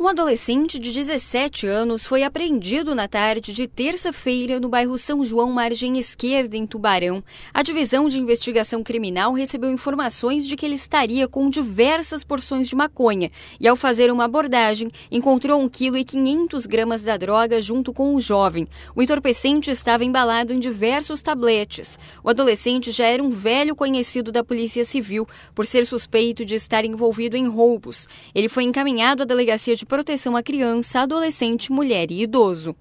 Um adolescente de 17 anos foi apreendido na tarde de terça-feira no bairro São João Margem Esquerda, em Tubarão. A divisão de investigação criminal recebeu informações de que ele estaria com diversas porções de maconha e, ao fazer uma abordagem, encontrou 1,5 gramas da droga junto com o jovem. O entorpecente estava embalado em diversos tabletes. O adolescente já era um velho conhecido da Polícia Civil por ser suspeito de estar envolvido em roubos. Ele foi encaminhado à delegacia de proteção à criança, adolescente, mulher e idoso.